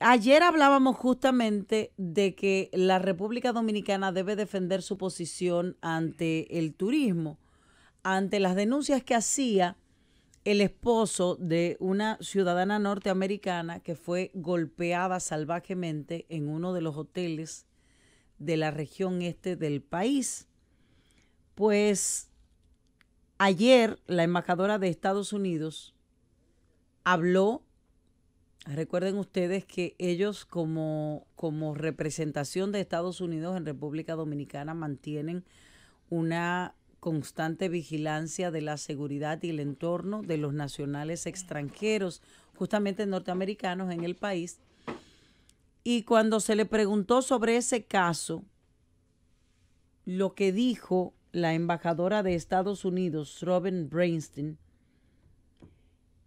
Ayer hablábamos justamente de que la República Dominicana debe defender su posición ante el turismo, ante las denuncias que hacía el esposo de una ciudadana norteamericana que fue golpeada salvajemente en uno de los hoteles de la región este del país. Pues ayer la embajadora de Estados Unidos habló Recuerden ustedes que ellos como, como representación de Estados Unidos en República Dominicana mantienen una constante vigilancia de la seguridad y el entorno de los nacionales extranjeros, justamente norteamericanos en el país. Y cuando se le preguntó sobre ese caso, lo que dijo la embajadora de Estados Unidos, Robin Brainstein,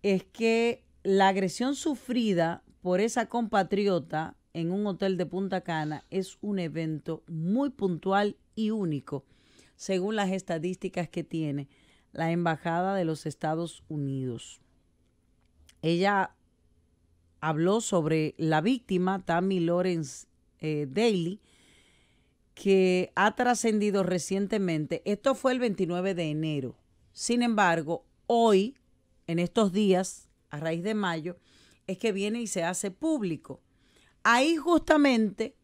es que la agresión sufrida por esa compatriota en un hotel de Punta Cana es un evento muy puntual y único, según las estadísticas que tiene la Embajada de los Estados Unidos. Ella habló sobre la víctima, Tammy Lawrence eh, Daly, que ha trascendido recientemente. Esto fue el 29 de enero. Sin embargo, hoy, en estos días, a raíz de mayo, es que viene y se hace público. Ahí justamente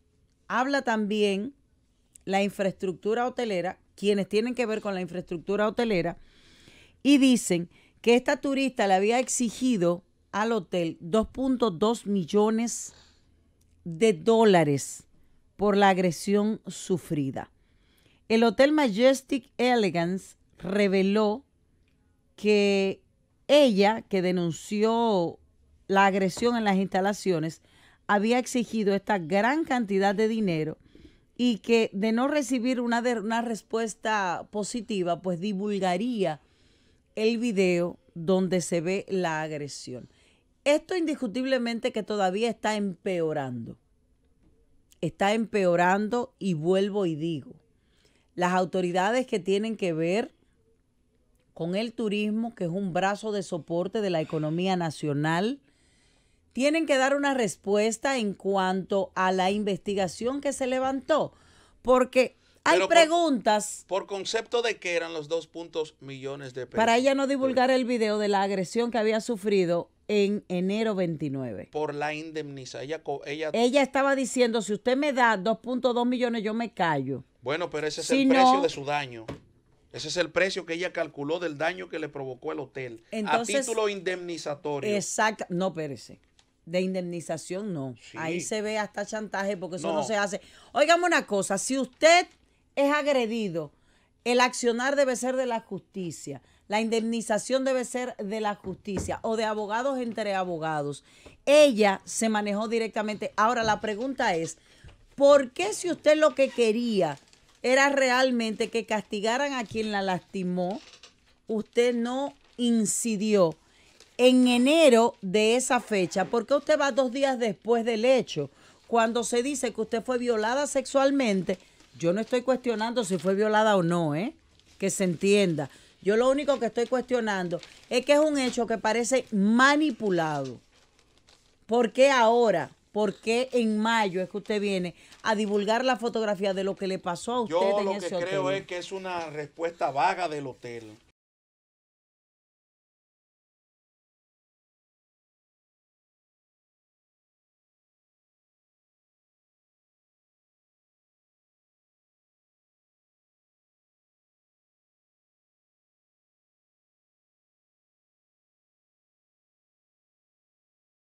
habla también la infraestructura hotelera, quienes tienen que ver con la infraestructura hotelera, y dicen que esta turista le había exigido al hotel 2.2 millones de dólares por la agresión sufrida. El Hotel Majestic Elegance reveló que ella, que denunció la agresión en las instalaciones, había exigido esta gran cantidad de dinero y que de no recibir una, respuesta positiva, pues divulgaría el video donde se ve la agresión. Esto indiscutiblemente que todavía está empeorando. Está empeorando y vuelvo y digo, las autoridades que tienen que ver con el turismo, que es un brazo de soporte de la economía nacional, tienen que dar una respuesta en cuanto a la investigación que se levantó, porque hay preguntas. Por, concepto de que eran los dos puntos millones de pesos. Para ella no divulgar el video de la agresión que había sufrido en enero 29. Por la indemnización. Ella, ella, estaba diciendo, si usted me da 2.2 millones, yo me callo. Bueno, pero ese es el precio de su daño. Ese es el precio que ella calculó del daño que le provocó el hotel. a título indemnizatorio. Exacto. No, espérese. De indemnización no. Ahí se ve hasta chantaje porque eso no. se hace. Oigamos una cosa, si usted es agredido, el accionar debe ser de la justicia. La indemnización debe ser de la justicia o de abogados entre abogados. Ella se manejó directamente. Ahora la pregunta es, ¿por qué si usted lo que quería era realmente que castigaran a quien la lastimó, usted no incidió en enero de esa fecha, porque usted va dos días después del hecho. Cuando se dice que usted fue violada sexualmente, yo no estoy cuestionando si fue violada o no, ¿eh? Que se entienda. Yo lo único que estoy cuestionando es que es un hecho que parece manipulado. ¿Por qué ahora? ¿Por qué en mayo es que usted viene a divulgar la fotografía de lo que le pasó a usted en ese hotel? Yo lo que creo es que es una respuesta vaga del hotel